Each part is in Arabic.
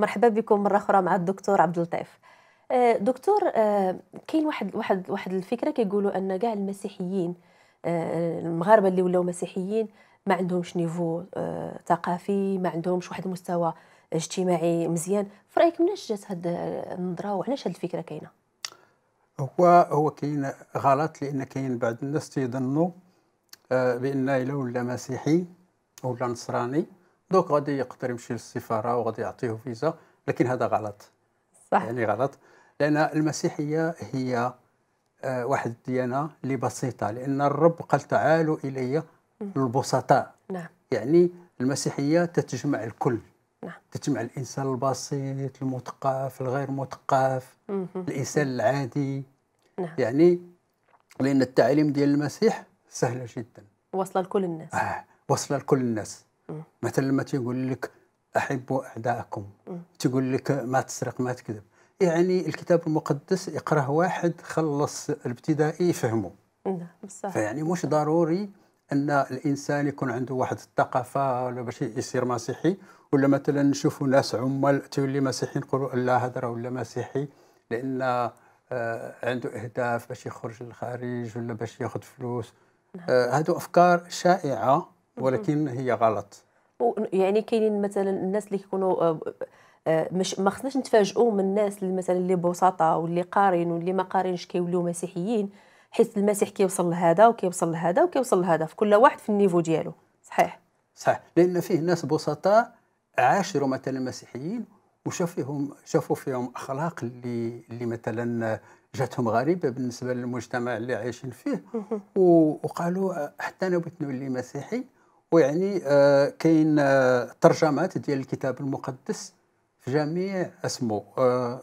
مرحبا بكم مره اخرى مع الدكتور عبد اللطيف آه، دكتور آه، كاين واحد واحد واحد الفكره كيقولوا ان كاع المسيحيين آه، المغاربه اللي ولاو مسيحيين ما عندهمش نيفو ثقافي ما عندهمش واحد المستوى اجتماعي مزيان في رايك منين جات هاد النظره وعلاش هاد الفكره كاينه هو هو كاين غلط لان كاين بعض الناس تيظنوا بان الا ولا مسيحي ولا نصراني دوك غادي يقدر يمشي للسفاره وغادي يعطيه فيزا لكن هذا غلط صح يعني غلط لان المسيحيه هي آه، واحد الديانه اللي بسيطه لان الرب قال تعالوا الي البسطاء نعم يعني المسيحيه تتجمع الكل نعم. تجمع الانسان البسيط المثقف الغير مثقف الانسان العادي نعم. يعني لان التعليم ديال المسيح سهله جدا واصله لكل الناس آه واصله لكل الناس مثلا لما تيقول لك احبوا اعدائكم تقول لك ما تسرق ما تكذب يعني الكتاب المقدس يقراه واحد خلص الابتدائي يفهمه نعم صح فيعني مش ضروري ان الانسان يكون عنده واحد الثقافه ولا باش يصير مسيحي ولا مثلا نشوفوا ناس عمال تولي مسيحي نقولوا لا هذا راه ولا مسيحي لان آه، عنده اهداف باش يخرج للخارج ولا باش ياخذ فلوس نعم. هذو آه، افكار شائعه ولكن هي غلط يعني كاينين مثلا الناس اللي كيكونوا آه، آه، مش ما خصناش نتفاجئوا من الناس اللي مثلا اللي بوساطه واللي قارن واللي ما قارنش كيوليو مسيحيين حيث المسيح كيوصل لهذا وكيوصل لهذا وكيوصل لهذا في كل واحد في النيفو ديالو صحيح صح لان فيه ناس بسطاء عاشروا مثلا المسيحيين وشافوا فيهم شافوا فيهم اخلاق اللي اللي مثلا جاتهم غريبه بالنسبه للمجتمع اللي عايشين فيه وقالوا أه، حتى انا بغيت نولي مسيحي ويعني آه، كاين آه، ترجمات ديال الكتاب المقدس في جميع اسمه آه،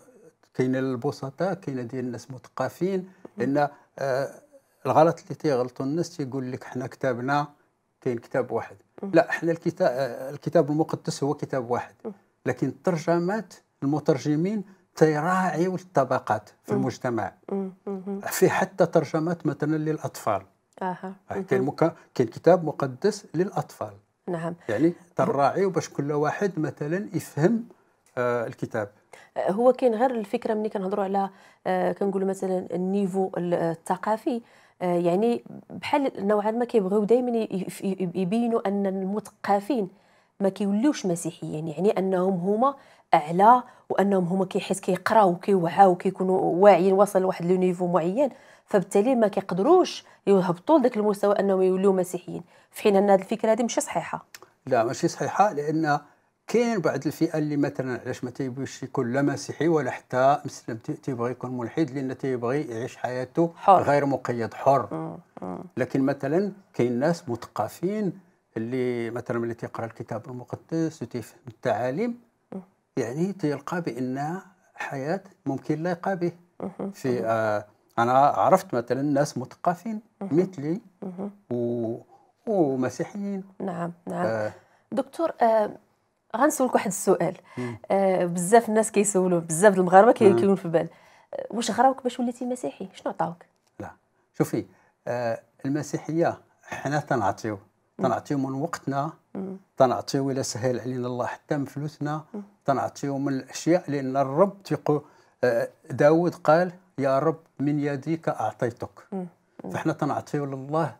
كاين البسطاء كاين ديال الناس مثقفين لان الغلط اللي تيغلطوا الناس تيقول لك حنا كتابنا كاين كتاب واحد لا حنا الكتاب الكتاب المقدس هو كتاب واحد لكن الترجمات المترجمين تيراعيوا الطبقات في المجتمع في حتى ترجمات مثلا للاطفال اها كان مكا... كان كتاب مقدس للاطفال نعم يعني تراعي وباش كل واحد مثلا يفهم آه الكتاب أه، هو كاين غير الفكره ملي كنهضروا على آه كنقولوا مثلا النيفو آه، الثقافي آه يعني بحال نوعا ما كيبغيو دائما يبينوا ان المثقفين ما كيوليوش مسيحيين يعني انهم هما اعلى وانهم هما كيحس كيقراو وكيوعاو وكيكونوا واعيين واصل لواحد لو نيفو معين فبالتالي ما كيقدروش يهبطوا لذاك المستوى انهم يوليو مسيحيين في حين ان هذه الفكره هذه ماشي صحيحه لا ماشي صحيحه لان كاين بعض الفئه اللي مثلا علاش ما تيبغيش يكون لا مسيحي ولا حتى مسلم تيبغي يكون ملحد لان تيبغي يعيش حياته حر. غير مقيد حر مم. مم. لكن مثلا كاين ناس مثقفين اللي مثلا ملي تيقرا الكتاب المقدس وتيفهم التعاليم يعني تلقى بانها حياه ممكن لايقه به في آه انا عرفت مثلا ناس مثقفين مثلي و ومسيحيين نعم نعم آه دكتور آه غنسولك واحد السؤال آه بزاف الناس كيسولوه بزاف المغاربه كيكونوا في البال آه، واش غراوك باش وليتي مسيحي شنو عطاوك لا شوفي آه المسيحيه حنا تنعطيو تنعطيو من وقتنا تنعطيو الى سهل علينا الله حتى من فلوسنا تنعطيو من الاشياء لان الرب تيقو آه، داود قال يا رب من يديك اعطيتك فاحنا تنعطيو لله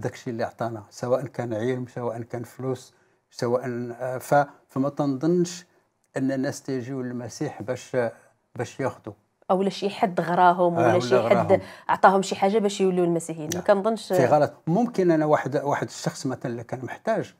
داك الشيء اللي عطانا سواء كان علم سواء كان فلوس سواء آه، فما تنظنش ان الناس تيجيو للمسيح باش باش ياخذوا او شي حد غراهم آه، ولا شي حد اعطاهم شي حاجه باش يولوا المسيحيين ما نعم. كنظنش في غلط ممكن انا واحد واحد الشخص مثلا اللي كان محتاج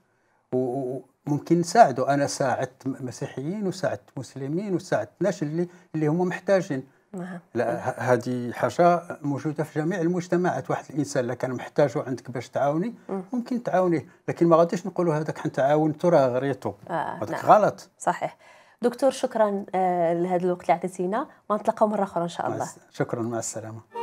وممكن نساعده انا ساعدت مسيحيين وساعدت مسلمين وساعدت ناس اللي اللي هما محتاجين نعم. لا هذه حاجه موجوده في جميع المجتمعات واحد الانسان اللي كان محتاجه عندك باش تعاوني ممكن تعاونيه لكن ما غاديش نقولوا هذاك حنتعاون عاونته راه غريته آه هذاك نعم. غلط صحيح دكتور شكرا آه، لهذا الوقت اللي عطيتينا ونتلاقاو مره اخرى ان شاء الله شكرا مع السلامه